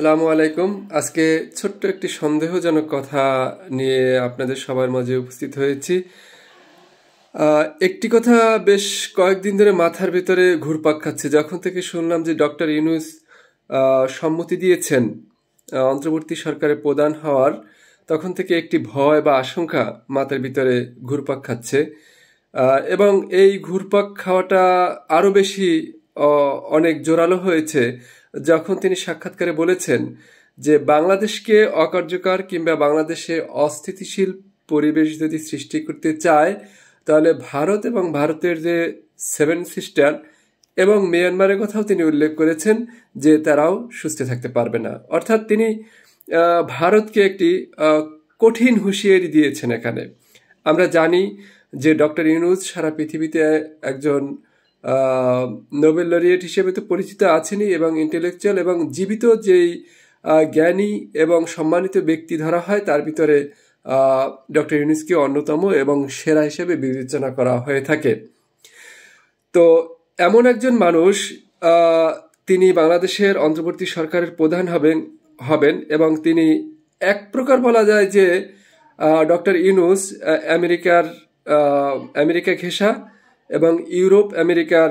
সালামু আলাইকুম আজকে ছোট্ট একটি সন্দেহজনক কথা নিয়ে আপনাদের সবার মাঝে উপস্থিত হয়েছি একটি কথা বেশ কয়েকদিন ধরে মাথার ভিতরে ঘুরপাক খাচ্ছে যখন থেকে শুনলাম যে ডক্টর ইউনুস সম্মতি দিয়েছেন অন্তর্বর্তী সরকারে প্রদান হওয়ার তখন থেকে একটি ভয় বা আশঙ্কা মাথার ভিতরে ঘুরপাক খাচ্ছে এবং এই ঘুরপাক খাওয়াটা আরও বেশি অনেক জোরালো হয়েছে যখন তিনি সাক্ষাৎকারে বলেছেন যে বাংলাদেশকে অকার্যকর কিংবা বাংলাদেশে অস্থিতিশীল পরিবেশ যদি সৃষ্টি করতে চায় তাহলে ভারত এবং ভারতের যে সেভেন সিস্টার এবং মিয়ানমারের কথাও তিনি উল্লেখ করেছেন যে তারাও সুস্থ থাকতে পারবে না অর্থাৎ তিনি ভারতকে একটি কঠিন হুঁশিয়ারি দিয়েছেন এখানে আমরা জানি যে ডক্টর ইউনুজ সারা পৃথিবীতে একজন নোবেল লরিয়েট হিসেবে তো পরিচিত আছেনই এবং ইন্টেলেকচুয়াল এবং জীবিত যেই জ্ঞানী এবং সম্মানিত ব্যক্তি ধরা হয় তার ভিতরে ডক্টর ইউনিসকে অন্যতম এবং সেরা হিসেবে বিবেচনা করা হয়ে থাকে তো এমন একজন মানুষ তিনি বাংলাদেশের অন্তর্বর্তী সরকারের প্রধান হবেন হবেন এবং তিনি এক প্রকার বলা যায় যে ডক্টর ইউনুস আমেরিকার আমেরিকা ঘেঁষা এবং ইউরোপ আমেরিকার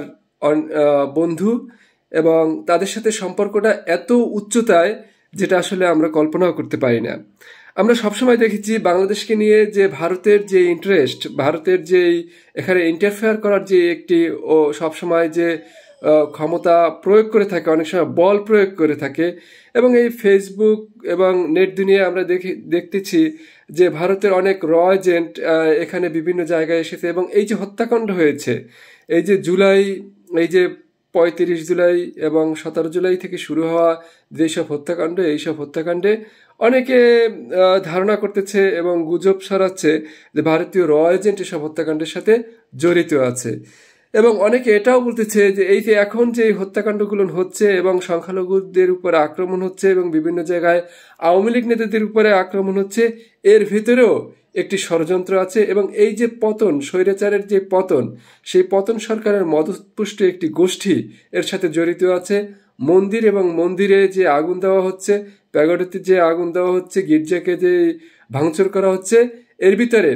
বন্ধু এবং তাদের সাথে সম্পর্কটা এত উচ্চতায় যেটা আসলে আমরা কল্পনাও করতে পারি না আমরা সবসময় দেখেছি বাংলাদেশকে নিয়ে যে ভারতের যে ইন্টারেস্ট ভারতের যে এখানে ইন্টারফেয়ার করার যে একটি ও সবসময় যে ক্ষমতা প্রয়োগ করে থাকে অনেক সময় বল প্রয়োগ করে থাকে এবং এই ফেসবুক এবং নেট দুনিয়ায় আমরা দেখি দেখতেছি যে ভারতের অনেক র এজেন্ট এখানে বিভিন্ন জায়গায় এসেছে এবং এই যে হত্যাকাণ্ড হয়েছে এই যে জুলাই এই যে পঁয়ত্রিশ জুলাই এবং সতেরো জুলাই থেকে শুরু হওয়া যেসব হত্যাকাণ্ড এইসব হত্যাকাণ্ডে অনেকে ধারণা করতেছে এবং গুজব সরাচ্ছে যে ভারতীয় র এজেন্ট এসব হত্যাকাণ্ডের সাথে জড়িত আছে এবং অনেকে এটাও বলতেছে যে এই যে এখন যে হত্যাকাণ্ডগুলো হচ্ছে এবং সংখ্যালঘুদের উপরে আক্রমণ হচ্ছে এবং বিভিন্ন জায়গায় আওয়ামী লীগ নেতাদের উপরে আক্রমণ হচ্ছে এর ভিতরেও একটি ষড়যন্ত্র আছে এবং এই যে পতন স্বৈরাচারের যে পতন সেই পতন সরকারের মদপুষ্ট একটি গোষ্ঠী এর সাথে জড়িত আছে মন্দির এবং মন্দিরে যে আগুন দেওয়া হচ্ছে প্যাগটিতে যে আগুন দেওয়া হচ্ছে গির্জাকে যে ভাঙচুর করা হচ্ছে এর ভিতরে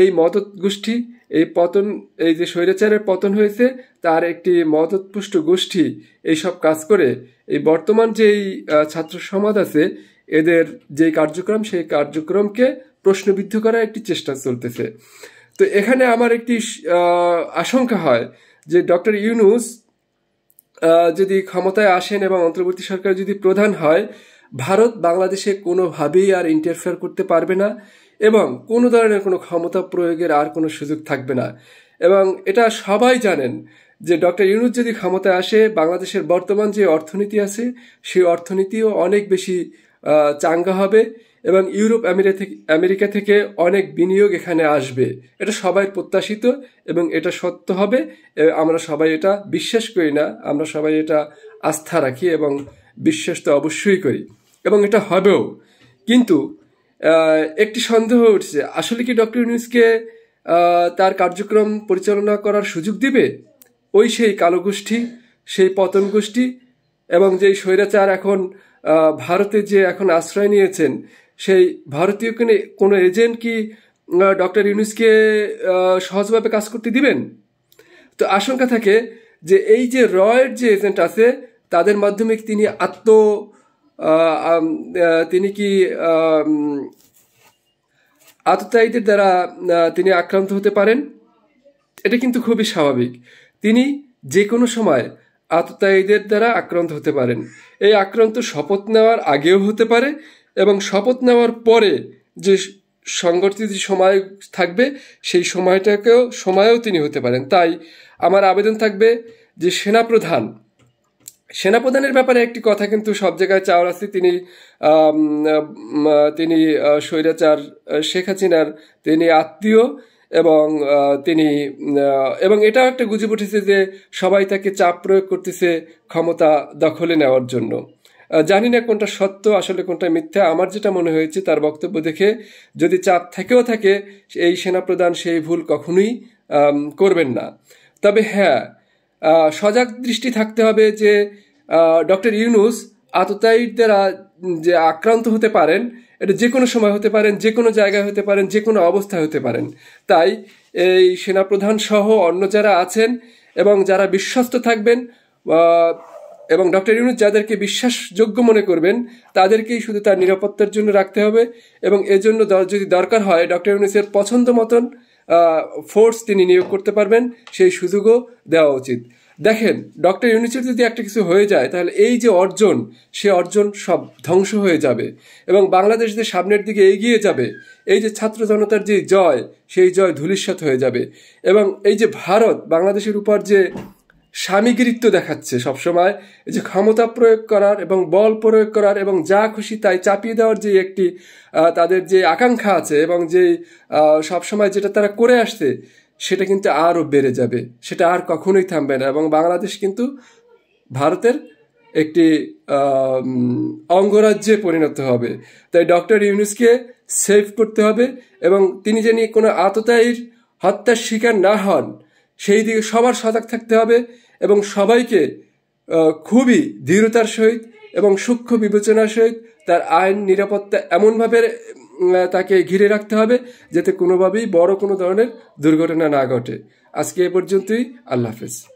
এই মদত গোষ্ঠী এই পতন এই যে স্বৈরাচারের পতন হয়েছে তার একটি মদতপুষ্ট গোষ্ঠী এইসব কাজ করে এই বর্তমান যেই ছাত্র সমাজ আছে এদের যে কার্যক্রম সেই কার্যক্রমকে প্রশ্নবিদ্ধ করার একটি চেষ্টা চলতেছে তো এখানে আমার একটি আশঙ্কা হয় যে ডক্টর ইউনুস যদি ক্ষমতায় আসেন এবং অন্তর্বর্তী সরকার যদি প্রধান হয় ভারত বাংলাদেশে কোনোভাবেই আর ইন্টারফেয়ার করতে পারবে না এবং কোনো ধরনের কোনো ক্ষমতা প্রয়োগের আর কোনো সুযোগ থাকবে না এবং এটা সবাই জানেন যে ডক্টর ইউনুস যদি ক্ষমতায় আসে বাংলাদেশের বর্তমান যে অর্থনীতি আছে সেই অর্থনীতিও অনেক বেশি চাঙ্গা হবে এবং ইউরোপ আমেরিকা থেকে অনেক বিনিয়োগ এখানে আসবে এটা সবাই প্রত্যাশিত এবং এটা সত্য হবে আমরা সবাই এটা বিশ্বাস করি না আমরা সবাই এটা আস্থা রাখি এবং বিশ্বাস তো অবশ্যই করি এবং এটা হবেও কিন্তু একটি সন্দেহ উঠছে আসলে কি ডক্টর ইউনুসকে তার কার্যক্রম পরিচালনা করার সুযোগ দিবে ওই সেই কালো গোষ্ঠী সেই পতন গোষ্ঠী এবং যেই স্বৈরাচার এখন ভারতে যে এখন আশ্রয় নিয়েছেন সেই ভারতীয় কোনো এজেন্ট কি ডক্টর ইউনুসকে সহজভাবে কাজ করতে দিবেন তো আশঙ্কা থাকে যে এই যে রয়ের যে এজেন্ট আছে তাদের মাধ্যমে তিনি আত্ম তিনি কি আততায়ীদের দ্বারা তিনি আক্রান্ত হতে পারেন এটা কিন্তু খুবই স্বাভাবিক তিনি যে কোনো সময় আততায়ীদের দ্বারা আক্রান্ত হতে পারেন এই আক্রান্ত শপথ নেওয়ার আগেও হতে পারে এবং শপথ নেওয়ার পরে যে সংগঠিত সময় থাকবে সেই সময়টাকেও সময়েও তিনি হতে পারেন তাই আমার আবেদন থাকবে যে সেনাপ্রধান সেনাপ্রধানের ব্যাপারে একটি কথা কিন্তু সব জায়গায় চাওয়ার আছে তিনি তিনি স্বৈরাচার শেখ হাসিনার তিনি আত্মীয় এবং তিনি এবং এটাও একটা গুজব উঠেছে যে সবাই তাকে চাপ প্রয়োগ করতেছে ক্ষমতা দখলে নেওয়ার জন্য জানি না কোনটা সত্য আসলে কোনটা মিথ্যা আমার যেটা মনে হয়েছে তার বক্তব্য দেখে যদি চাপ থেকেও থাকে এই সেনাপ্রধান সেই ভুল কখনোই করবেন না তবে হ্যাঁ সজাগ দৃষ্টি থাকতে হবে যে ডক্টর ইউনুস দ্বারা যে আক্রান্ত হতে পারেন এটা যে কোনো সময় হতে পারেন যে কোনো জায়গায় হতে পারেন যে কোনো অবস্থায় হতে পারেন তাই এই সেনাপ্রধান সহ অন্য যারা আছেন এবং যারা বিশ্বস্ত থাকবেন এবং ডক্টর ইউনুস যাদেরকে বিশ্বাসযোগ্য মনে করবেন তাদেরকেই শুধু তার নিরাপত্তার জন্য রাখতে হবে এবং এজন্য যদি দরকার হয় ডক্টর ইউনুসের পছন্দ মতন ফোর্স তিনি নিয়োগ করতে পারবেন সেই সুযোগও দেওয়া উচিত দেখেন ডক্টর ইউনিসেফ যদি একটা কিছু হয়ে যায় তাহলে এই যে অর্জন সে অর্জন সব ধ্বংস হয়ে যাবে এবং বাংলাদেশ যে সামনের দিকে এগিয়ে যাবে এই যে ছাত্র জনতার যে জয় সেই জয় ধূলিস্বাত হয়ে যাবে এবং এই যে ভারত বাংলাদেশের উপর যে স্বামীগিরিত্ব দেখাচ্ছে সবসময় এই যে ক্ষমতা প্রয়োগ করার এবং বল প্রয়োগ করার এবং যা খুশি তাই চাপিয়ে দেওয়ার যে একটি তাদের যে আকাঙ্ক্ষা আছে এবং যে সবসময় যেটা তারা করে আসছে সেটা কিন্তু আরও বেড়ে যাবে সেটা আর কখনোই থামবে না এবং বাংলাদেশ কিন্তু ভারতের একটি অঙ্গরাজ্যে পরিণত হবে তাই ডক্টর ইউনুসকে সেভ করতে হবে এবং তিনি যেন কোনো আততায়ীর হত্যার শিকার না হন সেই দিকে সবার সজাগ থাকতে হবে এবং সবাইকে খুবই দৃঢ়তার সহিত এবং সূক্ষ্ম বিবেচনার সহিত তার আইন নিরাপত্তা এমনভাবে তাকে ঘিরে রাখতে হবে যাতে কোনোভাবেই বড় কোনো ধরনের দুর্ঘটনা না ঘটে আজকে এ পর্যন্তই আল্লাহ হাফেজ